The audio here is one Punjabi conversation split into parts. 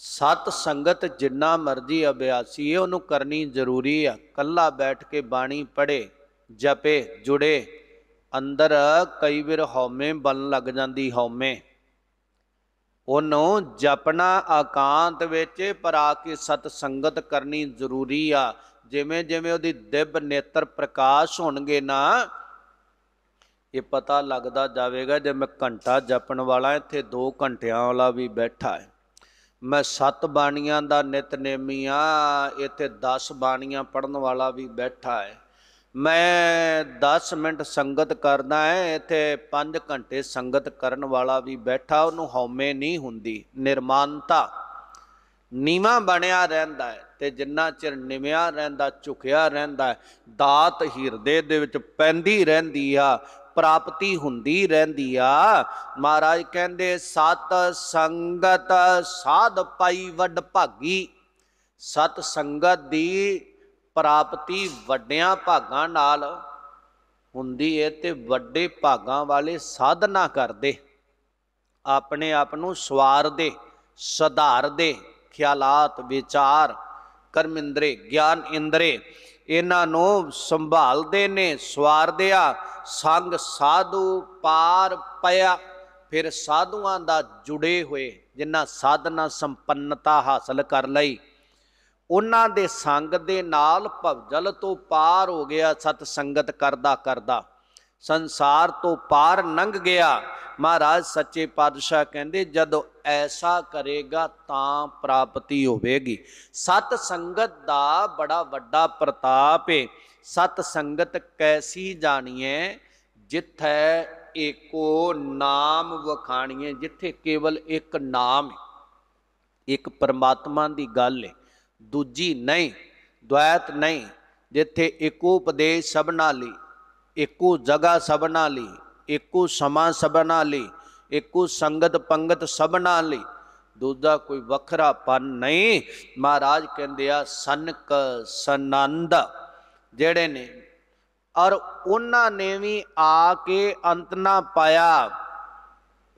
ਸਤ ਸੰਗਤ ਜਿੰਨਾ ਮਰਜੀ ਅਭਿਆਸੀ ਇਹ ਉਹਨੂੰ ਕਰਨੀ ਜ਼ਰੂਰੀ ਆ ਕੱਲਾ ਬੈਠ ਕੇ ਬਾਣੀ ਪੜੇ ਜਪੇ ਜੁੜੇ ਅੰਦਰ ਕਈ ਵਾਰ ਹਉਮੈ ਬਣ ਲੱਗ ਜਾਂਦੀ ਹਉਮੈ ਉਹਨੂੰ ਜਪਣਾ ਆਕਾਂਤ ਵਿੱਚ ਪਰ ਆ ਕੇ ਸਤ ਸੰਗਤ ਕਰਨੀ ਜ਼ਰੂਰੀ ਆ ਜਿਵੇਂ ਜਿਵੇਂ ਉਹਦੀ ਦਿਬ ਨੇਤਰ ਪ੍ਰਕਾਸ਼ ਹੋਣਗੇ ਨਾ ਇਹ ਪਤਾ ਲੱਗਦਾ ਜਾਵੇਗਾ ਜੇ ਮੈਂ ਘੰਟਾ ਜਪਣ ਵਾਲਾ ਇੱਥੇ 2 ਘੰਟਿਆਂ ਵਾਲਾ ਵੀ ਬੈਠਾ ਹੈ ਮੈਂ ਸੱਤ ਬਾਣੀਆਂ ਦਾ ਨਿਤਨੇਮੀ ਆ ਇੱਥੇ 10 ਬਾਣੀਆਂ ਪੜਨ ਵਾਲਾ ਵੀ ਬੈਠਾ ਹੈ ਮੈਂ 10 ਮਿੰਟ ਸੰਗਤ ਕਰਦਾ ਹੈ ਇੱਥੇ 5 ਘੰਟੇ ਸੰਗਤ ਕਰਨ ਵਾਲਾ ਵੀ ਬੈਠਾ ਉਹਨੂੰ ਹਉਮੈ ਨਹੀਂ ਹੁੰਦੀ ਨਿਰਮਾਨਤਾ ਨੀਵਾ ਬਣਿਆ ਰਹਿੰਦਾ ਹੈ ਤੇ ਜਿੰਨਾ ਚਿਰ ਨਿਮਿਆ ਰਹਿੰਦਾ ਝੁਕਿਆ ਰਹਿੰਦਾ ਦਾਤ ਹਿਰਦੇ ਦੇ ਵਿੱਚ ਪੈਂਦੀ ਰਹਿੰਦੀ ਆ ਪ੍ਰਾਪਤੀ ਹੁੰਦੀ ਰਹਿੰਦੀ ਆ ਮਹਾਰਾਜ ਕਹਿੰਦੇ ਸਤ ਸੰਗਤ ਸਾਧ ਪਾਈ ਵੱਡ ਭਾਗੀ ਸਤ ਸੰਗਤ ਦੀ ਪ੍ਰਾਪਤੀ ਵੱਡਿਆਂ ਭਾਗਾਂ ਨਾਲ ਹੁੰਦੀ ਏ ਤੇ ਵੱਡੇ ਭਾਗਾਂ ਵਾਲੇ ਸਾਧਨਾ ਕਰਦੇ ਆਪਣੇ ਆਪ ਨੂੰ ਸਵਾਰ ਦੇ ਸਧਾਰ ਦੇ ਖਿਆਲਾਤ ਵਿਚਾਰ ਕਰਮਿੰਦਰੇ ਗਿਆਨ ਇੰਦਰੇ ਇਹਨਾਂ ਨੂੰ ਸੰਭਾਲਦੇ ਨੇ ਆ ਸੰਗ ਸਾਧੂ ਪਾਰ ਪਿਆ ਫਿਰ ਸਾਧੂਆਂ ਦਾ ਜੁੜੇ ਹੋਏ ਜਿਨ੍ਹਾਂ ਸਾਧਨਾ ਸੰਪੰਨਤਾ ਹਾਸਲ ਕਰ ਲਈ ਉਹਨਾਂ ਦੇ ਸੰਗ ਦੇ ਨਾਲ ਭਵਜਲ ਤੋਂ ਪਾਰ ਹੋ ਗਿਆ ਸਤ ਸੰਗਤ ਕਰਦਾ ਕਰਦਾ ਸੰਸਾਰ ਤੋਂ ਪਾਰ ਲੰਘ ਗਿਆ ਮਹਾਰਾਜ ਸੱਚੇ ਪਾਤਸ਼ਾਹ ਕਹਿੰਦੇ ਜਦੋਂ ਐਸਾ ਕਰੇਗਾ ਤਾਂ ਪ੍ਰਾਪਤੀ ਹੋਵੇਗੀ ਸਤ ਸੰਗਤ ਦਾ ਬੜਾ ਵੱਡਾ ਪ੍ਰਤਾਪ ਏ ਸਤ ਸੰਗਤ ਕੈਸੀ ਜਾਣੀਏ ਜਿੱਥੈ ਏਕੋ ਨਾਮ ਵਖਾਣੀਏ ਜਿੱਥੇ ਕੇਵਲ ਇੱਕ ਨਾਮ ਇੱਕ ਪਰਮਾਤਮਾ ਦੀ ਗੱਲ ਏ ਦੂਜੀ ਨਹੀਂ ਦ્વੈਤ ਨਹੀਂ ਜਿੱਥੇ ਏਕੋ ਉਪਦੇਸ਼ ਸਭਨਾ ਲਈ ਇੱਕੋ ਜਗਾ ਸਭਨਾ ਲਈ ਇੱਕੋ ਸਮਾਂ ਸਭਨਾ ਲਈ ਇੱਕੋ ਸੰਗਤ ਪੰਗਤ ਸਭਨਾ ਲਈ ਦੂਜਾ ਕੋਈ ਵੱਖਰਾ ਪਨ ਨਹੀਂ ਮਹਾਰਾਜ ਕਹਿੰਦੇ ਆ ਸੰਕ ਸਨੰਦ ਜਿਹੜੇ ਨੇ ਔਰ ਉਹਨਾਂ ਨੇ ਵੀ ਆ ਕੇ ਅੰਤ ਨਾ ਪਾਇਆ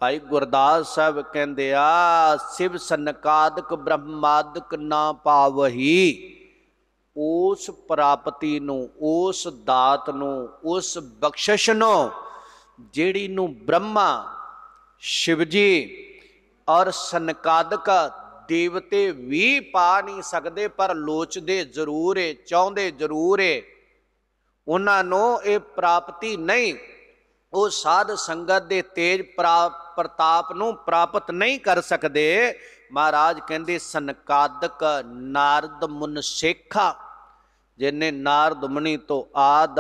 ਭਾਈ ਗੁਰਦਾਸ ਸਾਹਿਬ ਕਹਿੰਦੇ ਆ ਸਿਵ ਸੰਕਾਦਕ ਬ੍ਰਹਮਾਦਕ ਨਾ ਪਾਵਹੀ ਉਸ ਪ੍ਰਾਪਤੀ ਨੂੰ ਉਸ ਦਾਤ ਨੂੰ ਉਸ ਬਖਸ਼ਿਸ਼ ਨੂੰ ਜਿਹੜੀ ਨੂੰ ਬ੍ਰਹਮਾ ਸ਼ਿਵ ਜੀ ਔਰ ਸਨਕਾਦਕ ਦੇਵਤੇ ਵੀ ਪਾ ਨਹੀਂ ਸਕਦੇ ਪਰ ਲੋਚਦੇ ਜ਼ਰੂਰ ਏ ਚਾਹੁੰਦੇ ਜ਼ਰੂਰ ਏ ਉਹਨਾਂ ਨੂੰ ਇਹ ਪ੍ਰਾਪਤੀ ਨਹੀਂ ਉਹ ਸਾਧ ਸੰਗਤ ਦੇ ਤੇਜ ਪ੍ਰਤਾਪ ਨੂੰ ਪ੍ਰਾਪਤ ਨਹੀਂ ਕਰ ਸਕਦੇ ਮਹਾਰਾਜ ਕਹਿੰਦੇ ਸੰਕਾਦਕ ਨਾਰਦ ਮੁਨ ਸੇਖਾ ਜਿਨੇ ਨਾਰਦ ਮਣੀ ਤੋਂ ਆਦ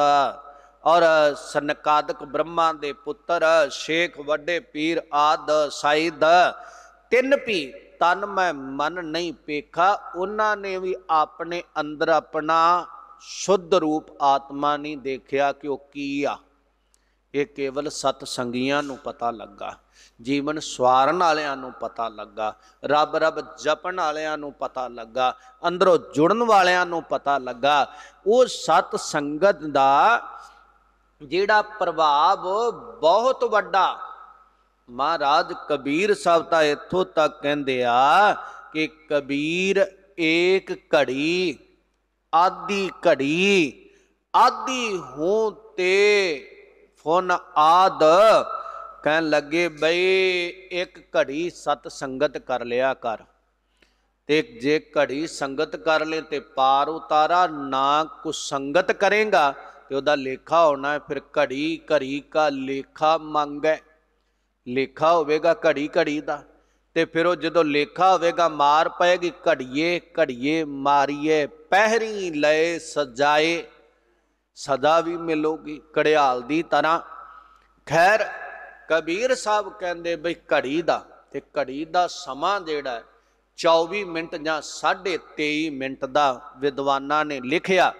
ਔਰ ਸੰਕਾਦਕ ਬ੍ਰਹਮਾ ਦੇ ਪੁੱਤਰ ਸ਼ੇਖ ਵੱਡੇ ਪੀਰ ਆਦ ਸਾਈਦ ਤਿੰਨ ਪੀ ਤਨ ਮੈਂ ਮਨ ਨਹੀਂ ਪੇਖਾ ਉਹਨਾਂ ਨੇ ਵੀ ਆਪਣੇ ਅੰਦਰ ਆਪਣਾ ਸ਼ੁੱਧ ਰੂਪ ਆਤਮਾ ਨਹੀਂ ਦੇਖਿਆ ਕਿ ਉਹ ਕੀ ਆ ਇਹ ਕੇਵਲ ਸਤ ਸੰਗੀਆਂ ਨੂੰ ਪਤਾ ਲੱਗਾ ਜੀਵਨ ਸਵਾਰਨ ਵਾਲਿਆਂ ਨੂੰ ਪਤਾ ਲੱਗਾ ਰੱਬ ਰੱਬ ਜਪਣ ਵਾਲਿਆਂ ਨੂੰ ਪਤਾ ਲੱਗਾ ਅੰਦਰੋਂ ਜੁੜਨ ਵਾਲਿਆਂ ਨੂੰ ਪਤਾ ਲੱਗਾ ਉਹ ਸਤ ਸੰਗਤ ਦਾ ਜਿਹੜਾ ਪ੍ਰਭਾਵ ਬਹੁਤ ਵੱਡਾ ਮਹਾਰਾਜ ਕਬੀਰ ਸਾਹਿਬ ਤਾਂ ਇੱਥੋਂ ਤੱਕ ਕਹਿੰਦੇ ਆ ਕਿ ਕਬੀਰ ਏਕ ਘੜੀ ਆਦੀ ਘੜੀ ਆਦੀ ਹੋਂ ਤੇ ਫੁਨ ਆਦ ਕਹਿਣ ਲੱਗੇ ਬਈ ਇੱਕ ਘੜੀ ਸਤ ਸੰਗਤ ਕਰ ਲਿਆ ਕਰ ਤੇ ਜੇ ਘੜੀ ਸੰਗਤ ਕਰ ਲੈ ਤੇ ਪਾਰ ਉਤਾਰਾ ਨਾ ਕੁ ਸੰਗਤ ਕਰੇਗਾ ਤੇ ਉਹਦਾ ਲੇਖਾ ਹੋਣਾ ਫਿਰ ਘੜੀ ਘੜੀ ਦਾ ਲੇਖਾ ਮੰਗੇ ਲੇਖਾ ਹੋਵੇਗਾ ਘੜੀ ਘੜੀ ਦਾ ਤੇ ਫਿਰ ਉਹ ਜਦੋਂ ਲੇਖਾ ਹੋਵੇਗਾ ਮਾਰ ਪਏਗੀ ਘੜੀਏ ਘੜੀਏ ਮਾਰੀਏ ਪਹਿਰੀ ਲੈ ਸਜਾਏ ਸਦਾ ਵੀ ਮਿਲੋਗੀ ਕੜਿਆਲ ਦੀ ਤਰ੍ਹਾਂ ਖੈਰ ਕਬੀਰ ਸਾਹਿਬ ਕਹਿੰਦੇ ਬਈ ਘੜੀ ਦਾ ਤੇ ਘੜੀ ਦਾ ਸਮਾਂ ਜਿਹੜਾ 24 ਮਿੰਟ ਜਾਂ 23 ਮਿੰਟ ਦਾ ਵਿਦਵਾਨਾਂ ਨੇ ਲਿਖਿਆ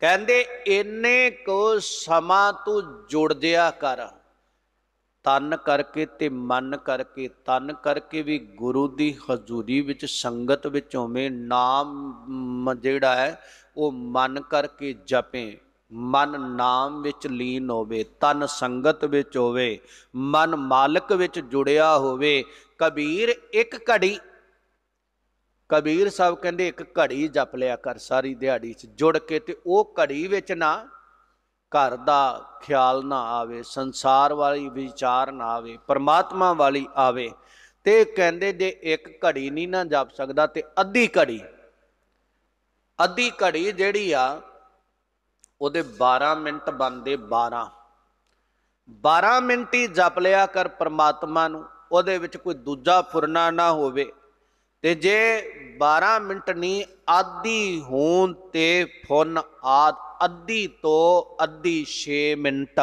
ਕਹਿੰਦੇ ਇੰਨੇ ਕੋ ਸਮਾਂ ਤੂੰ ਜੁੜ ਜਿਆ ਕਰ ਤਨ ਕਰਕੇ ਤੇ ਮਨ ਕਰਕੇ ਤਨ ਕਰਕੇ ਵੀ ਗੁਰੂ ਦੀ ਹਜ਼ੂਰੀ ਵਿੱਚ ਸੰਗਤ ਵਿੱਚ ਹੋਵੇਂ ਨਾਮ ਜਿਹੜਾ ਹੈ ਉਹ ਮਨ ਕਰਕੇ ਜਪੇ ਮਨ ਨਾਮ ਵਿੱਚ ਲੀਨ ਹੋਵੇ ਤਨ ਸੰਗਤ ਵਿੱਚ ਹੋਵੇ ਮਨ ਮਾਲਕ ਵਿੱਚ ਜੁੜਿਆ ਹੋਵੇ ਕਬੀਰ ਇੱਕ ਘੜੀ ਕਬੀਰ ਸਾਹਿਬ ਕਹਿੰਦੇ ਇੱਕ ਘੜੀ ਜਪ ਲਿਆ ਕਰ ਸਾਰੀ ਦਿਹਾੜੀ 'ਚ ਜੁੜ ਕੇ ਤੇ ਉਹ ਘੜੀ ਵਿੱਚ ਨਾ ਘਰ ਦਾ ਖਿਆਲ ਨਾ ਆਵੇ ਸੰਸਾਰ ਵਾਲੀ ਵਿਚਾਰ ਨਾ ਆਵੇ ਪਰਮਾਤਮਾ ਵਾਲੀ ਆਵੇ ਤੇ ਕਹਿੰਦੇ ਜੇ ਇੱਕ ਘੜੀ ਨਹੀਂ ਨਾ ਜਪ ਸਕਦਾ ਤੇ ਅੱਧੀ ਘੜੀ ਅੱਧੀ ਘੜੀ ਜਿਹੜੀ ਆ ਉਹਦੇ 12 ਮਿੰਟ ਬੰਦੇ 12 12 ਮਿੰਟ ਹੀ ਜਪ ਲਿਆ ਕਰ ਪਰਮਾਤਮਾ ਨੂੰ ਉਹਦੇ ਵਿੱਚ ਕੋਈ ਦੂਜਾ ਫੁਰਨਾ ਨਾ ਹੋਵੇ ਤੇ ਜੇ 12 ਮਿੰਟ ਨਹੀਂ ਆਦੀ ਹੋਣ ਤੇ ਫੁਨ ਆਦ ਅੱਧੀ ਤੋਂ ਅੱਧੀ 6 ਮਿੰਟ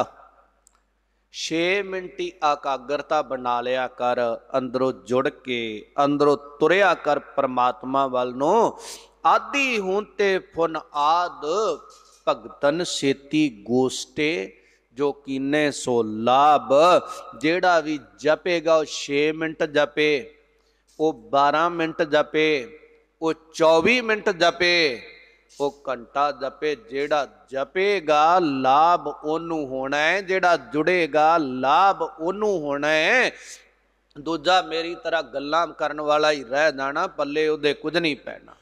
6 ਮਿੰਟ ਦੀ ਇਕਾਗਰਤਾ ਬਣਾ ਲਿਆ ਕਰ ਅੰਦਰੋਂ ਜੁੜ ਕੇ ਅੰਦਰੋਂ ਤੁਰਿਆ ਕਰ ਪਰਮਾਤਮਾ ਵੱਲ ਨੂੰ ਆਦੀ ਹੁਣ ਤੇ ਫੁਨ ਆਦ ਭਗਤਨ ਸੇਤੀ ਗੋਸਟੇ ਜੋ ਕੀਨੇ ਸੋ ਲਾਭ ਜਿਹੜਾ ਵੀ ਜਪੇਗਾ ਉਹ 6 ਮਿੰਟ ਜਪੇ ਉਹ 12 ਮਿੰਟ ਜਪੇ ਉਹ 24 ਮਿੰਟ ਜਪੇ ਉਹ ਘੰਟਾ ਜਪੇ ਜਿਹੜਾ ਜਪੇਗਾ ਲਾਭ ਉਹਨੂੰ ਹੋਣਾ ਹੈ ਜਿਹੜਾ ਜੁੜੇਗਾ ਲਾਭ ਉਹਨੂੰ ਹੋਣਾ ਹੈ ਦੂਜਾ ਮੇਰੀ ਤਰ੍ਹਾਂ ਗੱਲਾਂ ਕਰਨ ਵਾਲਾ ਹੀ ਰਹਿ ਜਾਣਾ ਪੱਲੇ ਉਹਦੇ ਕੁਝ ਨਹੀਂ ਪੈਣਾ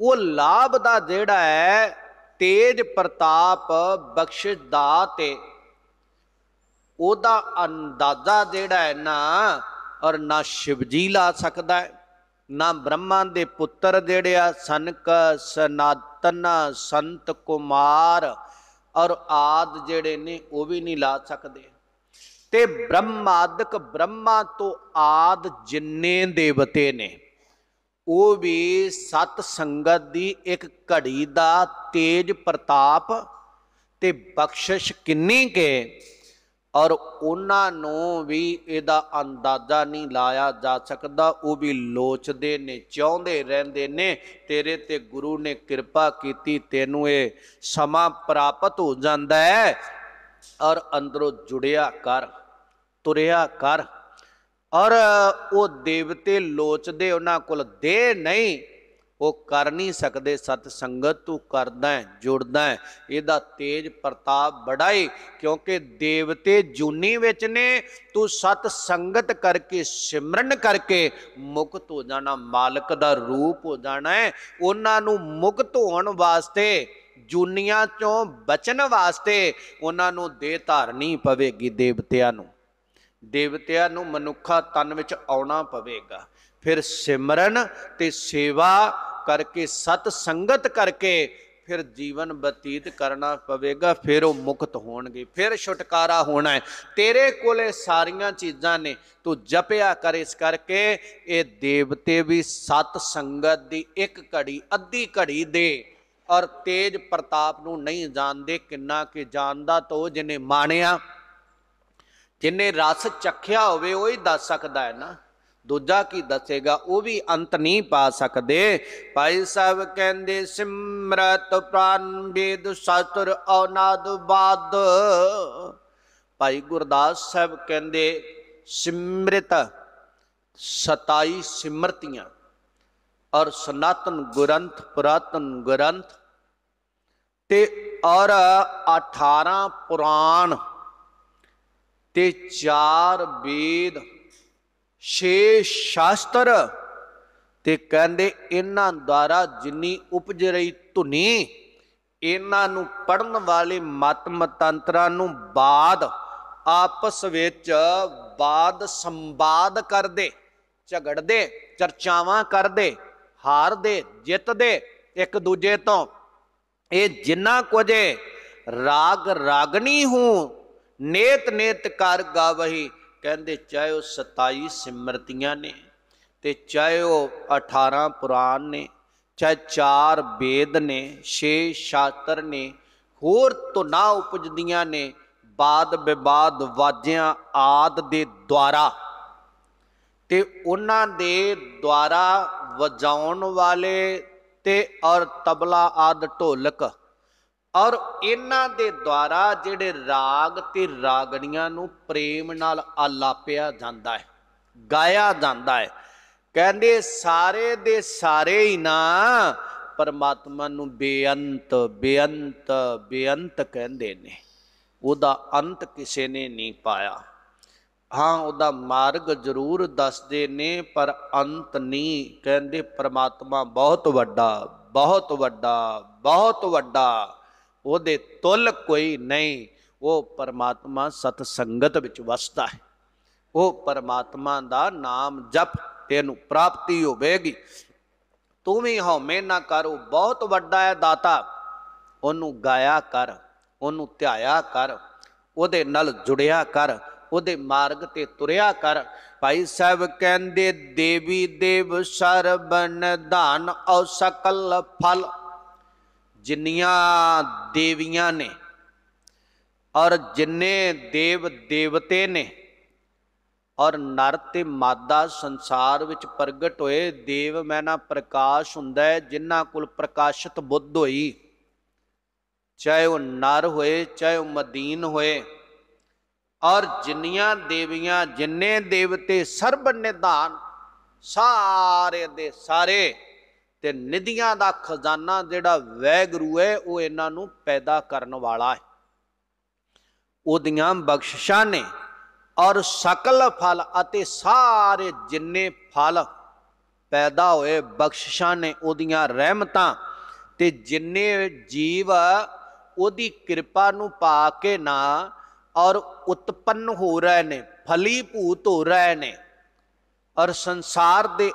ਉਹ ਲਾਭ ਦਾ ਜਿਹੜਾ ਹੈ ਤੇਜ ਪ੍ਰਤਾਪ ਬਖਸ਼ਿਸ਼ ਦਾ ਤੇ ਉਹਦਾ ਅੰਦਾਜ਼ਾ ਜਿਹੜਾ ਹੈ ਨਾ ਔਰ ਨਾ ਸ਼ਿਵਜੀ ਲਾ ਸਕਦਾ ਹੈ ਨਾ ਬ੍ਰਹਮਾ ਦੇ ਪੁੱਤਰ ਜਿਹੜੇ ਆ ਸਨਕ ਸਨਾਤਨ ਸੰਤ ਕੁਮਾਰ ਔਰ ਆਦ ਜਿਹੜੇ ਨੇ ਉਹ ਵੀ ਨਹੀਂ ਲਾ ਸਕਦੇ ਤੇ ਬ੍ਰਹਮਾਦਿਕ ਬ੍ਰਹਮਾ ਤੋਂ ਆਦ ਜਿੰਨੇ ਦੇਵਤੇ ਨੇ ਉਹ ਵੀ ਸਤ ਸੰਗਤ ਦੀ ਇੱਕ ਘੜੀ ਦਾ ਤੇਜ ਪ੍ਰਤਾਪ ਤੇ ਬਖਸ਼ਿਸ਼ ਕਿੰਨੀ ਕੇ ਔਰ ਉਹਨਾਂ ਨੂੰ ਵੀ ਇਹਦਾ ਅੰਦਾਜ਼ਾ ਨਹੀਂ ਲਾਇਆ ਜਾ ਸਕਦਾ ਉਹ ਵੀ ਲੋਚਦੇ ਨੇ ਚਾਹੁੰਦੇ ਰਹਿੰਦੇ ਨੇ ਤੇਰੇ ਤੇ ਗੁਰੂ ਨੇ ਕਿਰਪਾ ਕੀਤੀ ਤੈਨੂੰ ਇਹ ਸਮਾਂ ਪ੍ਰਾਪਤ ਹੋ ਜਾਂਦਾ ਹੈ ਔਰ ਅੰਦਰੋਂ ਜੁੜਿਆ ਕਰ ਤੁਰਿਆ ਕਰ ਔਰ ਉਹ ਦੇਵਤੇ ਲੋਚਦੇ ਉਹਨਾਂ ਕੋਲ ਦੇ ਨਹੀਂ ਉਹ ਕਰ ਨਹੀਂ ਸਕਦੇ ਸਤ ਸੰਗਤ ਤੂੰ ਕਰਦਾ ਹੈ ਜੁੜਦਾ ਹੈ ਇਹਦਾ ਤੇਜ ਪ੍ਰਤਾਪ ਬੜਾ ਕਿਉਂਕਿ ਦੇਵਤੇ ਜੁਨੀ ਵਿੱਚ ਨੇ ਤੂੰ ਸਤ ਸੰਗਤ ਕਰਕੇ ਸਿਮਰਨ ਕਰਕੇ ਮੁਕਤ ਹੋ ਜਾਣਾ ਮਾਲਕ ਦਾ ਰੂਪ ਹੋ ਜਾਣਾ ਹੈ ਉਹਨਾਂ ਨੂੰ ਮੁਕਤ ਹੋਣ ਵਾਸਤੇ ਜੁਨੀਆਂ ਚੋਂ ਬਚਣ ਵਾਸਤੇ ਉਹਨਾਂ ਨੂੰ ਦੇ ਧਾਰਨੀ ਪਵੇਗੀ ਦੇਵਤਿਆਂ ਨੂੰ ਦੇਵਤਿਆਂ ਨੂੰ ਮਨੁੱਖਾ ਤਨ ਵਿੱਚ ਆਉਣਾ ਪਵੇਗਾ ਫਿਰ ਸਿਮਰਨ ਤੇ ਸੇਵਾ ਕਰਕੇ ਸਤ ਸੰਗਤ ਕਰਕੇ ਫਿਰ ਜੀਵਨ ਬਤੀਤ ਕਰਨਾ ਪਵੇਗਾ ਫਿਰ ਉਹ ਮੁਕਤ ਹੋਣਗੇ ਫਿਰ ਛੁਟਕਾਰਾ ਹੋਣਾ ਹੈ ਤੇਰੇ ਕੋਲੇ ਸਾਰੀਆਂ ਚੀਜ਼ਾਂ ਨੇ ਤੂੰ ਜਪਿਆ ਕਰ ਇਸ ਕਰਕੇ ਇਹ ਦੇਵਤੇ ਵੀ ਸਤ ਸੰਗਤ ਦੀ ਇੱਕ ਘੜੀ ਅੱਧੀ ਘੜੀ ਦੇ ਔਰ ਤੇਜ ਪ੍ਰਤਾਪ ਨੂੰ ਨਹੀਂ ਜਾਣਦੇ ਕਿੰਨਾ ਕਿ ਜਾਣਦਾ ਤੋ ਜਿਨੇ ਮਾਣਿਆ ਜਿਨੇ ਰਸ ਚੱਖਿਆ ਹੋਵੇ ਉਹ ਹੀ ਦੱਸ ਸਕਦਾ ਹੈ ਨਾ ਦੂਜਾ ਕੀ ਦੱਸੇਗਾ ਉਹ ਵੀ ਅੰਤ ਨਹੀਂ ਪਾ ਸਕਦੇ ਭਾਈ ਸਾਹਿਬ ਕਹਿੰਦੇ ਸਿਮਰਤ ਪ੍ਰਾਨ ਬੇਦ ਸਤੁਰ ਔਨਾਦ ਬਾਦ ਭਾਈ ਗੁਰਦਾਸ ਸਾਹਿਬ ਕਹਿੰਦੇ ਸਿਮਰਤ 27 ਸਿਮਰਤੀਆਂ ਔਰ ਸਨਾਤਨ ਗੁਰੰਥ ਪੁਰਾਤਨ ਗੁਰੰਥ ਤੇ ਔਰ 18 ਪੁਰਾਣ ਤੇ 4 ਵੇਦ ਛੇ ਸ਼ਾਸਤਰ ਤੇ ਕਹਿੰਦੇ ਇਹਨਾਂ ਦਾਰਾ ਜਿੰਨੀ ਉਪਜ ਰਹੀ ਧੁਨੀ ਇਹਨਾਂ ਨੂੰ ਪੜਨ ਵਾਲੇ ਮਤਮ ਤੰਤਰਾਂ ਨੂੰ ਬਾਦ ਆਪਸ ਵਿੱਚ ਬਾਦ ਸੰਵਾਦ ਕਰਦੇ ਝਗੜਦੇ ਚਰਚਾਵਾਂ ਕਰਦੇ ਹਾਰਦੇ ਜਿੱਤਦੇ ਇੱਕ ਦੂਜੇ ਤੋਂ ਇਹ ਜਿੰਨਾ ਕੁਝ ਰਾਗ ਰਾਗਣੀ ਹੂੰ ਨੇਤ ਨੇਤ ਕਰ ਗਾਵਹੀ ਕਹਿੰਦੇ ਚਾਹੇ ਉਹ 27 ਸਿਮਰਤੀਆਂ ਨੇ ਤੇ ਚਾਹੇ ਉਹ 18 ਪੁਰਾਨ ਨੇ ਚਾਹੇ ਚਾਰ ਵੇਦ ਨੇ 6 ਸ਼ਾਸਤਰ ਨੇ ਹੋਰ ਤੁਨਾ ਉਪਜਦੀਆਂ ਨੇ ਬਾਦ ਵਿਵਾਦ ਵਾਜਿਆਂ ਆਦ ਦੇ ਦੁਆਰਾ ਤੇ ਉਹਨਾਂ ਦੇ ਦੁਆਰਾ ਵਜਾਉਣ ਵਾਲੇ ਤੇ ਔਰ ਤਬਲਾ ਆਦ ਢੋਲਕ ਔਰ ਇਹਨਾਂ ਦੇ ਦੁਆਰਾ ਜਿਹੜੇ ਰਾਗ ਤੇ ਰਾਗਣੀਆਂ ਨੂੰ ਪ੍ਰੇਮ ਨਾਲ ਆਲਾਪਿਆ ਜਾਂਦਾ ਹੈ ਗਾਇਆ ਜਾਂਦਾ ਹੈ ਕਹਿੰਦੇ ਸਾਰੇ ਦੇ ਸਾਰੇ ਹੀ ਨਾ ਪਰਮਾਤਮਾ ਨੂੰ ਬੇਅੰਤ ਬੇਅੰਤ ਬੇਅੰਤ ਕਹਿੰਦੇ ਨੇ ਉਹਦਾ ਅੰਤ ਕਿਸੇ ਨੇ ਨਹੀਂ ਪਾਇਆ ਹਾਂ ਉਹਦਾ ਮਾਰਗ ਜ਼ਰੂਰ ਦੱਸਦੇ ਨੇ ਪਰ ਅੰਤ ਨਹੀਂ ਕਹਿੰਦੇ ਪਰਮਾਤਮਾ ਬਹੁਤ ਵੱਡਾ ਬਹੁਤ ਵੱਡਾ ਬਹੁਤ ਵੱਡਾ ਉਹਦੇ ਤੁਲ ਕੋਈ ਨਹੀਂ ਉਹ ਪਰਮਾਤਮਾ ਸਤ ਸੰਗਤ ਵਿੱਚ ਵਸਦਾ ਹੈ ਉਹ ਪਰਮਾਤਮਾ ਦਾ ਨਾਮ ਜਪ ਤੈਨੂੰ ਪ੍ਰਾਪਤੀ ਹੋਵੇਗੀ ਤੂੰ ਵੀ ਹਉਮੈ ਨਾ ਕਰੋ ਬਹੁਤ ਵੱਡਾ ਹੈ ਦਾਤਾ ਉਹਨੂੰ ਗਾਇਆ ਕਰ ਉਹਨੂੰ ਧਿਆਇਆ ਕਰ ਉਹਦੇ ਨਾਲ ਜੁੜਿਆ ਕਰ ਉਹਦੇ ਮਾਰਗ ਤੇ ਤੁਰਿਆ ਕਰ ਭਾਈ ਸਾਹਿਬ ਕਹਿੰਦੇ ਦੇਵੀ ਦੇਵ ਸਰਬਨ ਧਨ ਔ ਸਕਲ ਫਲ ਜਿੰਨੀਆਂ ਦੇਵੀਆਂ ਨੇ ਔਰ ਜਿੰਨੇ ਦੇਵ ਦੇਵਤੇ ਨੇ ਔਰ ਨਰ ਤੇ ਮਾਦਾ ਸੰਸਾਰ ਵਿੱਚ ਪ੍ਰਗਟ ਹੋਏ ਦੇਵ ਮੈਨਾ ਪ੍ਰਕਾਸ਼ ਹੁੰਦਾ ਹੈ ਜਿਨ੍ਹਾਂ ਕੋਲ ਪ੍ਰਕਾਸ਼ਿਤ ਬੁੱਧ ਹੋਈ ਚਾਹੇ ਉਹ ਨਰ ਹੋਏ ਚਾਹੇ ਉਹ ਮਦੀਨ ਹੋਏ ਔਰ ਜਿੰਨੀਆਂ ਦੇਵੀਆਂ ਜਿੰਨੇ ਦੇਵਤੇ ਸਰਬ ਨਿਧਾਨ ਸਾਰੇ ਦੇ ਸਾਰੇ ਤੇ ਨਿਧੀਆਂ ਦਾ ਖਜ਼ਾਨਾ ਜਿਹੜਾ ਵੈਗਰੂ ਹੈ ਉਹ ਇਹਨਾਂ ਨੂੰ ਪੈਦਾ ਕਰਨ ਵਾਲਾ ਹੈ ਉਹਦੀਆਂ ਬਖਸ਼ਿਸ਼ਾਂ ਨੇ ਔਰ ਸਕਲ ਫਲ ਅਤੇ ਸਾਰੇ ਜਿੰਨੇ ਫਲ ਪੈਦਾ ਹੋਏ ਬਖਸ਼ਿਸ਼ਾਂ ਨੇ ਉਹਦੀਆਂ ਰਹਿਮਤਾਂ ਤੇ ਜਿੰਨੇ ਜੀਵ ਉਹਦੀ ਕਿਰਪਾ ਨੂੰ ਪਾ ਕੇ ਨਾ ਔਰ ਉਤਪੰਨ ਹੋ ਰਹੇ ਨੇ ਫਲੀ ਭੂਤ ਹੋ ਰਹੇ ਨੇ ਔਰ ਸੰਸਾਰ ਦੇ